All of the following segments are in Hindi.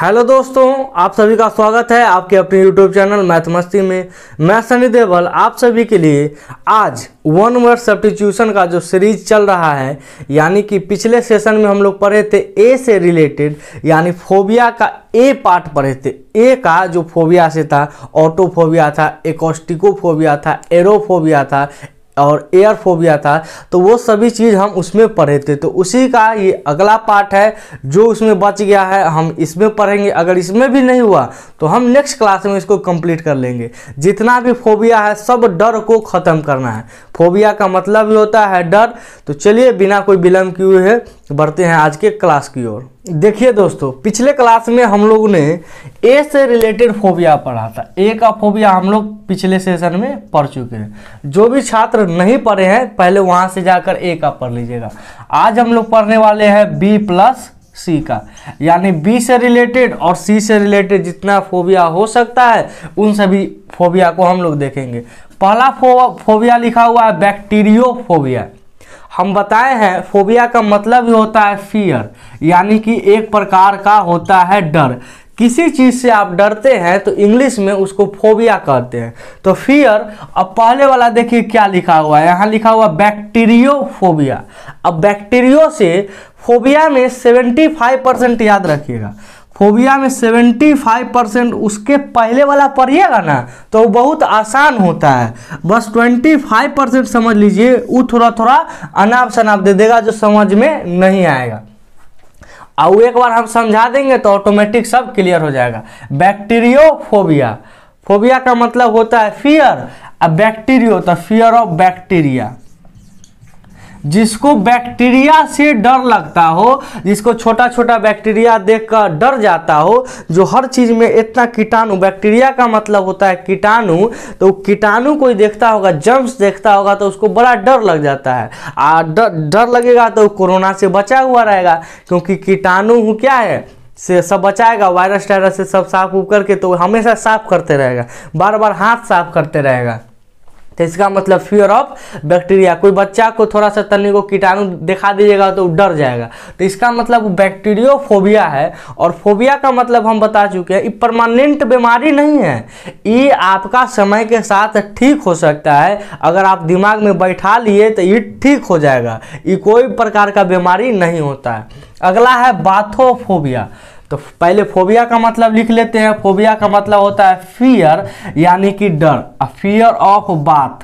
हेलो दोस्तों आप सभी का स्वागत है आपके अपने यूट्यूब चैनल मैथ मस्ती में मैं सनी देवल आप सभी के लिए आज वन वर्ड सब्टीट्यूशन का जो सीरीज चल रहा है यानी कि पिछले सेशन में हम लोग पढ़े थे ए से रिलेटेड यानी फोबिया का ए पार्ट पढ़े थे ए का जो फोबिया से था ऑटोफोबिया था एकोस्टिकोफोबिया था एरोफोबिया था और एयर फोबिया था तो वो सभी चीज़ हम उसमें पढ़े थे तो उसी का ये अगला पार्ट है जो उसमें बच गया है हम इसमें पढ़ेंगे अगर इसमें भी नहीं हुआ तो हम नेक्स्ट क्लास में इसको कंप्लीट कर लेंगे जितना भी फोबिया है सब डर को ख़त्म करना है फोबिया का मतलब ही होता है डर तो चलिए बिना कोई विलम्ब किए हुए तो बढ़ते हैं आज के क्लास की ओर देखिए दोस्तों पिछले क्लास में हम लोग ने ए से रिलेटेड फोबिया पढ़ा था ए का फोबिया हम लोग पिछले सेशन में पढ़ चुके हैं जो भी छात्र नहीं पढ़े हैं पहले वहाँ से जाकर ए का पढ़ लीजिएगा आज हम लोग पढ़ने वाले हैं बी प्लस सी का यानी बी से रिलेटेड और सी से रिलेटेड जितना फोबिया हो सकता है उन सभी फोबिया को हम लोग देखेंगे पहला फो, फोबिया लिखा हुआ है बैक्टीरियो फोबिया हम बताए हैं फोबिया का मतलब ही होता है फियर यानी कि एक प्रकार का होता है डर किसी चीज़ से आप डरते हैं तो इंग्लिश में उसको फोबिया कहते हैं तो फियर अब पहले वाला देखिए क्या लिखा हुआ है यहाँ लिखा हुआ बैक्टीरियो फोबिया अब बैक्टीरियो से फोबिया में 75 परसेंट याद रखिएगा फोबिया में 75 परसेंट उसके पहले वाला पढ़िएगा ना तो बहुत आसान होता है बस 25 परसेंट समझ लीजिए वो थोड़ा थोड़ा अनाप शनाप दे देगा जो समझ में नहीं आएगा और एक बार हम समझा देंगे तो ऑटोमेटिक सब क्लियर हो जाएगा बैक्टीरियो फोबिया फोबिया का मतलब होता है फियर बैक्टीरियो तो फियर ऑफ बैक्टीरिया जिसको बैक्टीरिया से डर लगता हो जिसको छोटा छोटा बैक्टीरिया देखकर डर जाता हो जो हर चीज़ में इतना कीटाणु बैक्टीरिया का मतलब होता है कीटाणु तो कीटाणु कोई देखता होगा जम्स देखता होगा तो उसको बड़ा डर लग जाता है आ डर लगेगा तो कोरोना से बचा हुआ रहेगा क्योंकि कीटाणु क्या है से सब बचाएगा वायरस टायरस से सब साफ उफ करके तो हमेशा साफ करते रहेगा बार बार हाथ साफ करते रहेगा तो इसका मतलब फियर ऑफ बैक्टीरिया कोई बच्चा को थोड़ा सा तलने को कीटाणु दिखा दीजिएगा तो डर जाएगा तो इसका मतलब बैक्टीरियो फोबिया है और फोबिया का मतलब हम बता चुके हैं ये परमानेंट बीमारी नहीं है ये आपका समय के साथ ठीक हो सकता है अगर आप दिमाग में बैठा लिए तो ये ठीक हो जाएगा ये कोई प्रकार का बीमारी नहीं होता है अगला है बाथोफोबिया तो पहले फोबिया का मतलब लिख लेते हैं फोबिया का मतलब होता है फियर यानी कि डर फियर ऑफ बाथ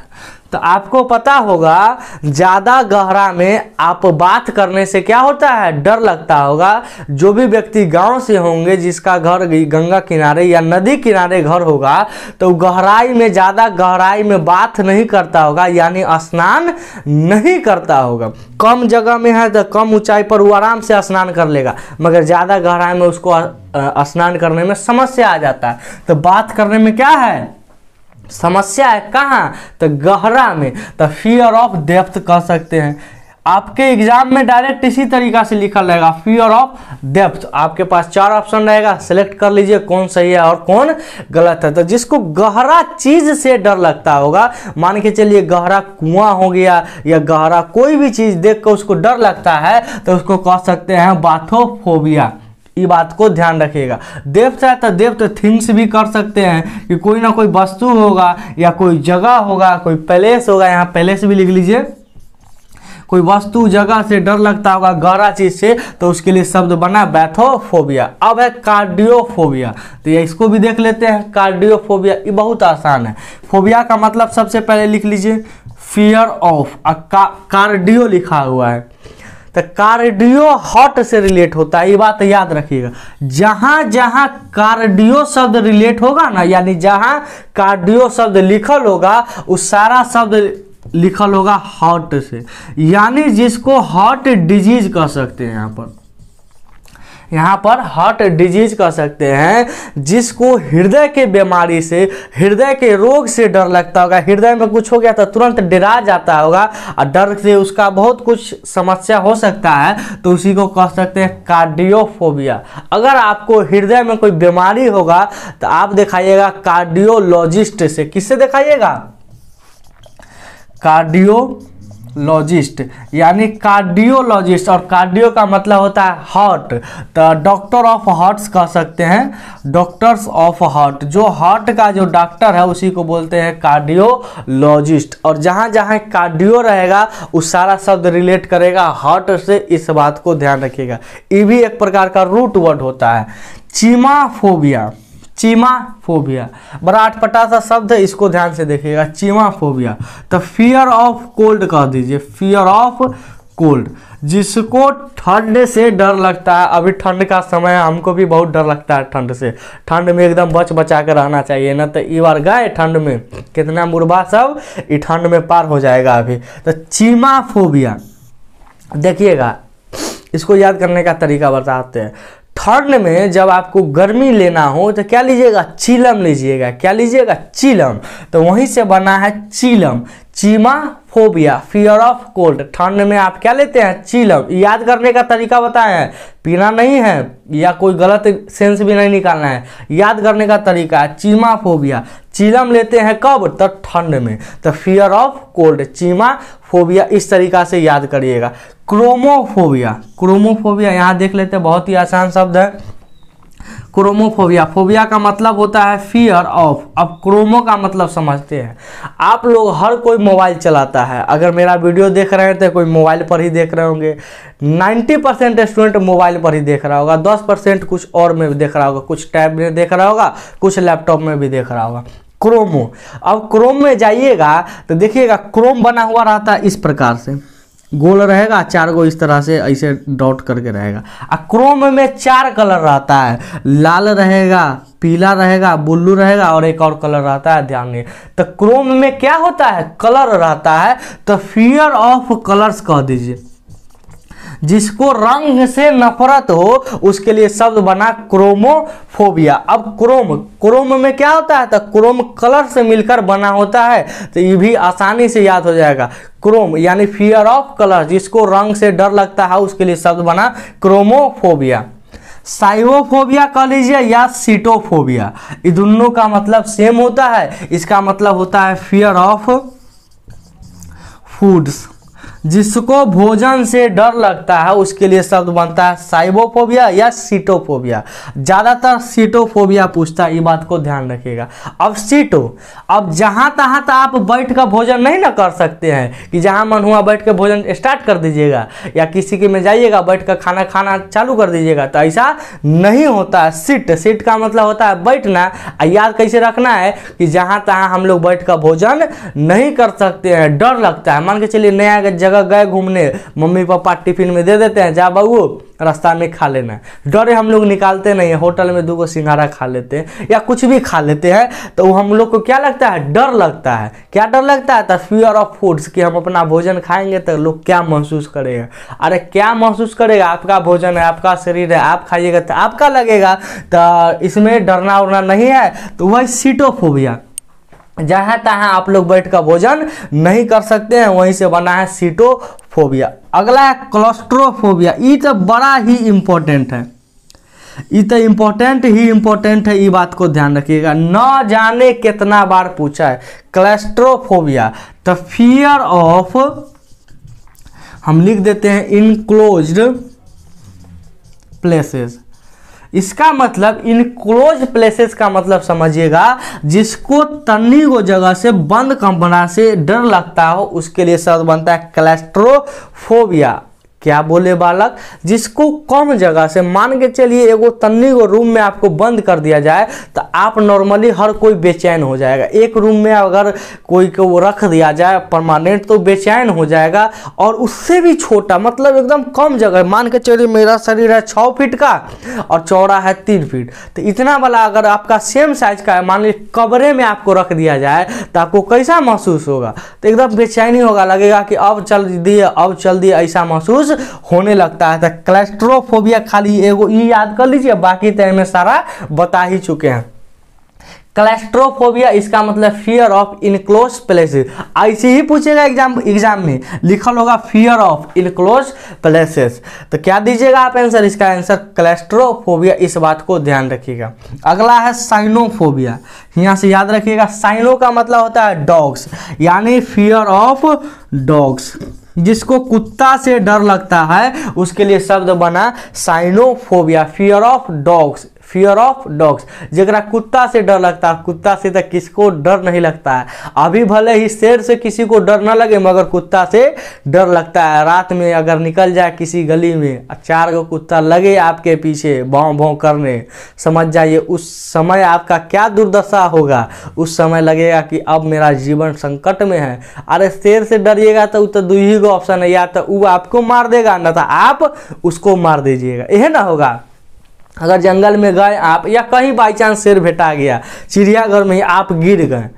तो आपको पता होगा ज़्यादा गहरा में आप बात करने से क्या होता है डर लगता होगा जो भी व्यक्ति गांव से होंगे जिसका घर गंगा किनारे या नदी किनारे घर होगा तो गहराई में ज़्यादा गहराई में बात नहीं करता होगा यानी स्नान नहीं करता होगा कम जगह में है तो कम ऊंचाई पर वो आराम से स्नान कर लेगा मगर ज़्यादा गहराई में उसको स्नान करने में समस्या आ जाता है तो बात करने में क्या है समस्या है कहाँ तो गहरा में तो फियर ऑफ डेप्थ कह सकते हैं आपके एग्जाम में डायरेक्ट इसी तरीका से लिखा रहेगा फियर ऑफ डेप्थ आपके पास चार ऑप्शन रहेगा सेलेक्ट कर लीजिए कौन सही है और कौन गलत है तो जिसको गहरा चीज से डर लगता होगा मान के चलिए गहरा कुआं हो गया या गहरा कोई भी चीज देख कर उसको डर लगता है तो उसको कह सकते हैं बाथोफोबिया ये बात को ध्यान रखिएगा देव चाहे तो देव तो थिंग्स भी कर सकते हैं कि कोई ना कोई वस्तु होगा या कोई जगह होगा कोई पैलेस होगा यहाँ पैलेस भी लिख लीजिए कोई वस्तु जगह से डर लगता होगा गहरा चीज से तो उसके लिए शब्द बना बैथोफोबिया अब है कार्डियोफोबिया तो ये इसको भी देख लेते हैं कार्डियोफोबिया ये बहुत आसान है फोबिया का मतलब सबसे पहले लिख लीजिए फियर ऑफ कार्डियो लिखा हुआ है तो कार्डियो हॉट से रिलेट होता है ये बात याद रखिएगा जहां जहां कार्डियो शब्द रिलेट होगा ना यानी जहां कार्डियो शब्द लिखल होगा उस सारा शब्द लिखल होगा हॉट से यानी जिसको हॉट डिजीज कह सकते हैं यहां पर यहाँ पर हार्ट डिजीज कह सकते हैं जिसको हृदय के बीमारी से हृदय के रोग से डर लगता होगा हृदय में कुछ हो गया तो तुरंत डरा जाता होगा और डर से उसका बहुत कुछ समस्या हो सकता है तो उसी को कह सकते हैं कार्डियोफोबिया अगर आपको हृदय में कोई बीमारी होगा तो आप दिखाइएगा कार्डियोलॉजिस्ट से किससे दिखाइएगा कार्डियो लॉजिस्ट यानी कार्डियोलॉजिस्ट और कार्डियो का मतलब होता है हार्ट तो डॉक्टर ऑफ हार्ट्स कह सकते हैं डॉक्टर्स ऑफ हार्ट जो हार्ट का जो डॉक्टर है उसी को बोलते हैं कार्डियोलॉजिस्ट और जहाँ जहाँ कार्डियो रहेगा उस सारा शब्द रिलेट करेगा हार्ट से इस बात को ध्यान रखिएगा ये भी एक प्रकार का रूट वर्ड होता है चीमाफोबिया चीमाफोबिया बड़ा अटपटा सा शब्द है इसको ध्यान से देखिएगा चीमाफोबिया तो फियर ऑफ कोल्ड कह दीजिए फियर ऑफ कोल्ड जिसको ठंड से डर लगता है अभी ठंड का समय है हमको भी बहुत डर लगता है ठंड से ठंड में एकदम बच बचा कर रहना चाहिए ना तो ये बार गए ठंड में कितना मुरबा सब ये ठंड में पार हो जाएगा अभी तो चीमाफोबिया देखिएगा इसको याद करने का तरीका बताते हैं थर्ड में जब आपको गर्मी लेना हो तो क्या लीजिएगा चिलम लीजिएगा क्या लीजिएगा चिलम तो वहीं से बना है चिलम चीमाफोबिया फियर ऑफ कोल्ड ठंड में आप क्या लेते हैं चीलम याद करने का तरीका बताए हैं पीना नहीं है या कोई गलत सेंस भी नहीं निकालना है याद करने का तरीका है चीमाफोबिया चीलम लेते हैं कब तो ठंड में तो fear of cold cheimaphobia इस तरीका से याद करिएगा क्रोमोफोबिया क्रोमोफोबिया यहाँ देख लेते हैं बहुत ही आसान शब्द है क्रोमोफोबिया फोबिया का मतलब होता है फियर ऑफ अब क्रोमो का मतलब समझते हैं आप लोग हर कोई मोबाइल चलाता है अगर मेरा वीडियो देख रहे हैं तो कोई मोबाइल पर ही देख रहे होंगे 90 परसेंट स्टूडेंट मोबाइल पर ही देख रहा होगा 10 परसेंट कुछ और में भी देख रहा होगा कुछ टैब में देख रहा होगा कुछ लैपटॉप में भी देख रहा होगा क्रोमो अब क्रोम में जाइएगा तो देखिएगा क्रोम बना हुआ रहता है इस प्रकार से गोल रहेगा चार गो इस तरह से ऐसे डॉट करके रहेगा और क्रोम में चार कलर रहता है लाल रहेगा पीला रहेगा ब्लू रहेगा और एक और कलर रहता है ध्यान दें तो क्रोम में क्या होता है कलर रहता है तो फियर ऑफ कलर्स कह दीजिए जिसको रंग से नफरत हो उसके लिए शब्द बना क्रोमोफोबिया अब क्रोम क्रोम में क्या होता है तो क्रोम कलर से मिलकर बना होता है तो ये भी आसानी से याद हो जाएगा क्रोम यानी फियर ऑफ कलर जिसको रंग से डर लगता है उसके लिए शब्द बना क्रोमोफोबिया साइवोफोबिया कह लीजिए या सीटोफोबिया ये दोनों का मतलब सेम होता है इसका मतलब होता है फियर ऑफ फूड्स जिसको भोजन से डर लगता है उसके लिए शब्द बनता है साइबोफोबिया या सीटोफोबिया ज़्यादातर सीटोफोबिया पूछता है ये बात को ध्यान रखिएगा अब सीटो अब जहाँ तहाँ तो आप बैठ कर भोजन नहीं ना कर सकते हैं कि जहाँ मन हुआ बैठ कर भोजन स्टार्ट कर दीजिएगा या किसी के में जाइएगा बैठ कर खाना खाना चालू कर दीजिएगा तो ऐसा नहीं होता है सीट सीट का मतलब होता है बैठना याद कैसे रखना है कि जहाँ तहाँ हम लोग बैठ कर भोजन नहीं कर सकते हैं डर लगता है मान के चलिए नया जगह जगह गए घूमने मम्मी पापा टिफिन में दे देते हैं जा बाबू रास्ता में खा लेना डरे हम लोग निकालते नहीं है होटल में दो गो सिंघाड़ा खा लेते हैं या कुछ भी खा लेते हैं तो हम लोग को क्या लगता है डर लगता है क्या डर लगता है तो फियर ऑफ फूड्स कि हम अपना भोजन खाएंगे तो लोग क्या महसूस करेगा अरे क्या महसूस करेगा आपका भोजन है आपका शरीर है आप खाइएगा तो आपका लगेगा तो इसमें डरना उरना नहीं है तो वही सीटोफोबिया जहाँ तहाँ आप लोग बैठ कर भोजन नहीं कर सकते हैं वहीं से बना है सीटोफोबिया अगला है क्लोस्ट्रोफोबिया ये तो बड़ा ही इम्पोर्टेंट है ये तो इम्पोर्टेंट ही इम्पोर्टेंट है ये बात को ध्यान रखिएगा न जाने कितना बार पूछा है क्लेस्ट्रोफोबिया द फियर ऑफ हम लिख देते हैं इनक्लोज्ड प्लेसेस इसका मतलब इन क्लोज प्लेसेस का मतलब समझिएगा जिसको तन्नी को जगह से बंद कमरा से डर लगता हो उसके लिए शब्द बनता है क्लेस्ट्रोफोबिया क्या बोले बालक जिसको कम जगह से मान के चलिए एगो तन्नी को रूम में आपको बंद कर दिया जाए तो आप नॉर्मली हर कोई बेचैन हो जाएगा एक रूम में अगर कोई को रख दिया जाए परमानेंट तो बेचैन हो जाएगा और उससे भी छोटा मतलब एकदम कम जगह मान के चलिए मेरा शरीर है छः फीट का और चौड़ा है तीन फीट तो इतना वाला अगर आपका सेम साइज का है मान लीजिए कबरे में आपको रख दिया जाए तो आपको कैसा महसूस होगा तो एकदम बेचैनी होगा लगेगा कि अब चल दिए अब चल दिए ऐसा महसूस महसूस होने लगता है तो क्लेस्ट्रोफोबिया खाली एगो ये याद कर लीजिए बाकी तो हमें सारा बता ही चुके हैं क्लेस्ट्रोफोबिया इसका मतलब फियर ऑफ इनक्लोज प्लेस ऐसे ही पूछेगा एग्जाम एग्जाम में लिखा होगा फियर ऑफ इनक्लोज प्लेसेस तो क्या दीजिएगा आप आंसर इसका आंसर क्लेस्ट्रोफोबिया इस बात को ध्यान रखिएगा अगला है साइनोफोबिया यहाँ से याद रखिएगा साइनो का मतलब होता है डॉग्स यानी फियर ऑफ डॉग्स जिसको कुत्ता से डर लगता है उसके लिए शब्द बना cynophobia fear of dogs fear of dogs जरा कुत्ता से डर लगता है कुत्ता से तो किसको डर नहीं लगता है अभी भले ही शेर से किसी को डर ना लगे मगर कुत्ता से डर लगता है रात में अगर निकल जाए किसी गली में चार गो कुत्ता लगे आपके पीछे भाव भाव करने समझ जाइए उस समय आपका क्या दुर्दशा होगा उस समय लगेगा कि अब मेरा जीवन संकट में है अरे शेर से डरिएगा तो तो दो ही गो ऑप्शन है या तो वो आपको मार देगा ना तो आप उसको मार दीजिएगा यह ना होगा अगर जंगल में गए आप या कहीं बाई चांस शेर भेटा गया चिड़ियाघर में आप गिर गए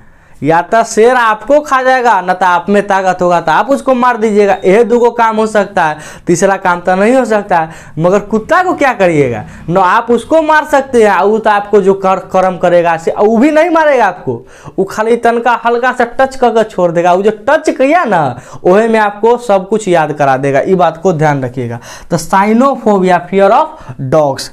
या तो शेर आपको खा जाएगा ना तो आप में ताकत होगा तो आप उसको मार दीजिएगा यह दो काम हो सकता है तीसरा काम तो नहीं हो सकता है मगर कुत्ता को क्या करिएगा न आप उसको मार सकते हैं वो तो आपको जो कर कर्म करेगा से वो भी नहीं मारेगा आपको वो खाली तनका हल्का सा टच करके छोड़ देगा वो जो टच किया ना वही में आपको सब कुछ याद करा देगा ये बात को ध्यान रखिएगा तो cynophobia fear of dogs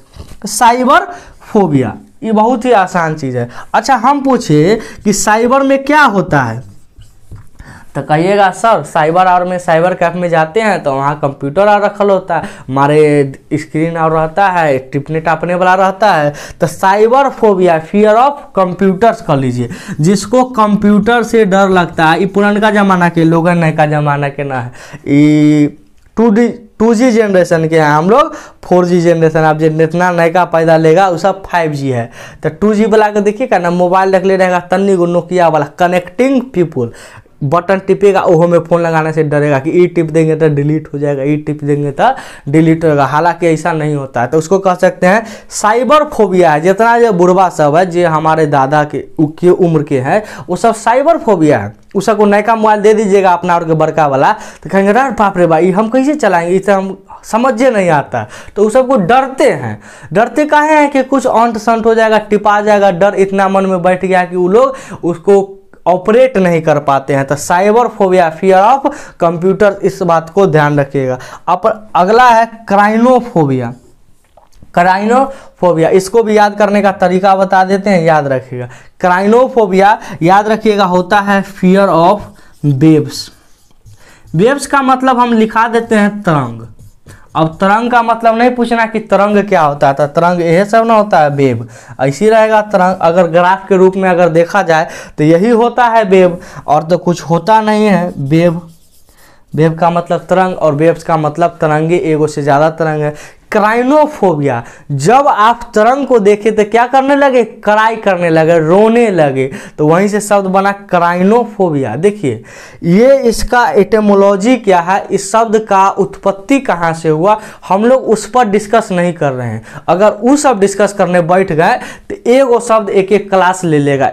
cyberphobia ये बहुत ही आसान चीज़ है अच्छा हम पूछे कि साइबर में क्या होता है तो कहिएगा सर साइबर आर में साइबर कैफ में जाते हैं तो वहाँ कंप्यूटर आर रखल होता है हमारे स्क्रीन और रहता है टिपने टापने वाला रहता है तो cyberphobia fear of computers कर लीजिए जिसको कंप्यूटर से डर लगता है ये पुरानका ज़माना के लोग नए का ज़माना के ना है ये two D two G generation के हैं हम लोग फोर जी जनरेशन आप जितना नयका पैदा लेगा वो सब फाइव जी है तो टू जी वाला का देखिएगा ना मोबाइल रख ले रहेगा तन्नी गो नोकिया वाला कनेक्टिंग पीपुल बटन टिपेगा ओहो में फ़ोन लगाने से डरेगा कि ई टिप देंगे तो डिलीट हो जाएगा ई टिप देंगे तो डिलीट होगा हालांकि ऐसा नहीं होता है तो उसको कह सकते हैं साइबर फोबिया है जितना जो बुढ़वा सब है जो हमारे दादा के उम्र के हैं वो सब साइबर फोबिया है उस सबको नयका मोबाइल दे दीजिएगा अपना और के बड़का वाला तो कहेंगे अरे पाप रे भाई हम कैसे चलाएंगे इसे हम समझे नहीं आता तो उस सबको डरते हैं डरते काहे हैं कि कुछ ऑंट संट हो जाएगा टिपा जाएगा डर इतना मन में बैठ गया कि वो लोग उसको ऑपरेट नहीं कर पाते हैं तो cyberphobia fear of computer इस बात को ध्यान रखिएगा अब अगला है क्राइनोफोबिया क्राइनोफोबिया इसको भी याद करने का तरीका बता देते हैं याद रखिएगा क्राइनोफोबिया याद रखिएगा होता है फियर ऑफ बेब्स बेब्स का मतलब हम लिखा देते हैं तरंग अब तरंग का मतलब नहीं पूछना कि तरंग क्या होता है तो तरंग यह सब ना होता है वेब ऐसी रहेगा तरंग अगर ग्राफ के रूप में अगर देखा जाए तो यही होता है वेब और तो कुछ होता नहीं है वेब वेब का मतलब तरंग और वेब्स का मतलब तरंगे एगो से ज़्यादा तरंग है क्राइनोफोबिया जब आप तरंग को देखे तो क्या करने लगे क्राई करने लगे रोने लगे तो वहीं से शब्द बना क्राइनोफोबिया देखिए ये इसका एटेमोलॉजी क्या है इस शब्द का उत्पत्ति कहाँ से हुआ हम लोग उस पर डिस्कस नहीं कर रहे हैं अगर उस सब डिस्कस करने बैठ गए तो एक वो शब्द एक एक क्लास ले लेगा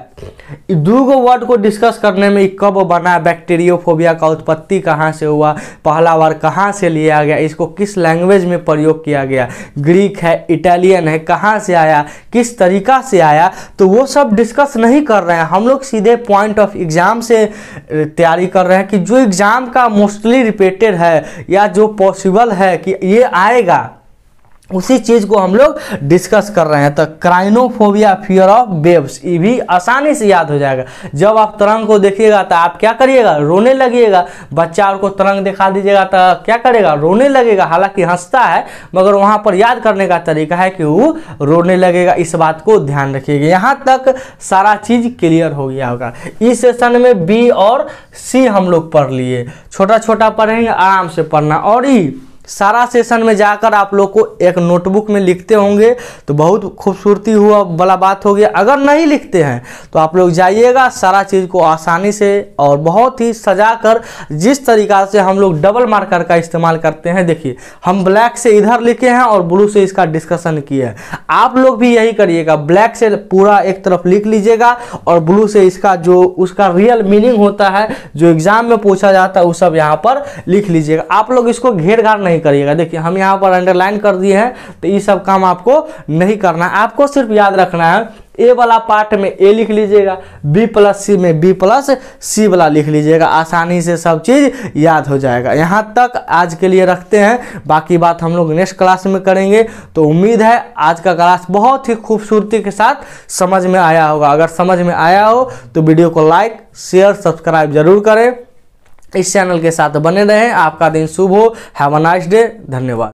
दूगो वर्ड को डिस्कस करने में कब बना बैक्टीरियोफोबिया का उत्पत्ति कहाँ से हुआ पहला बार कहाँ से लिया गया इसको किस लैंग्वेज में प्रयोग किया गया ग्रीक है इटालियन है कहाँ से आया किस तरीका से आया तो वो सब डिस्कस नहीं कर रहे हैं हम लोग सीधे पॉइंट ऑफ एग्ज़ाम से तैयारी कर रहे हैं कि जो एग्ज़ाम का मोस्टली रिपीटेड है या जो पॉसिबल है कि ये आएगा उसी चीज को हम लोग डिस्कस कर रहे हैं तो क्राइनोफोबिया फियर ऑफ वेव्स ये भी आसानी से याद हो जाएगा जब आप तरंग को देखिएगा तो आप क्या करिएगा रोने लगिएगा बच्चा को तरंग दिखा दीजिएगा तो क्या करेगा रोने लगेगा हालांकि हंसता है मगर वहां पर याद करने का तरीका है कि वो रोने लगेगा इस बात को ध्यान रखिएगा यहाँ तक सारा चीज क्लियर हो गया होगा इस सेशन में बी और सी हम लोग पढ़ लिए छोटा छोटा पढ़ेंगे आराम से पढ़ना और ई सारा सेशन में जाकर आप लोग को एक नोटबुक में लिखते होंगे तो बहुत खूबसूरती हुआ वाला बात होगी अगर नहीं लिखते हैं तो आप लोग जाइएगा सारा चीज़ को आसानी से और बहुत ही सजा कर जिस तरीका से हम लोग डबल मार्कर का इस्तेमाल करते हैं देखिए हम ब्लैक से इधर लिखे हैं और ब्लू से इसका डिस्कशन किया है आप लोग भी यही करिएगा ब्लैक से पूरा एक तरफ लिख लीजिएगा और ब्लू से इसका जो उसका रियल मीनिंग होता है जो एग्ज़ाम में पूछा जाता है वो सब यहाँ पर लिख लीजिएगा आप लोग इसको घेर नहीं नहीं करिएगा देखिए हम यहाँ पर अंडरलाइन कर दिए हैं तो ये सब काम आपको नहीं करना है आपको सिर्फ याद रखना है ए वाला पार्ट में ए लिख लीजिएगा बी प्लस सी में बी प्लस सी वाला लिख लीजिएगा आसानी से सब चीज़ याद हो जाएगा यहाँ तक आज के लिए रखते हैं बाकी बात हम लोग नेक्स्ट क्लास में करेंगे तो उम्मीद है आज का क्लास बहुत ही खूबसूरती के साथ समझ में आया होगा अगर समझ में आया हो तो वीडियो को लाइक शेयर सब्सक्राइब जरूर करें इस चैनल के साथ बने रहें आपका दिन शुभ हो हैव अ नाइस डे धन्यवाद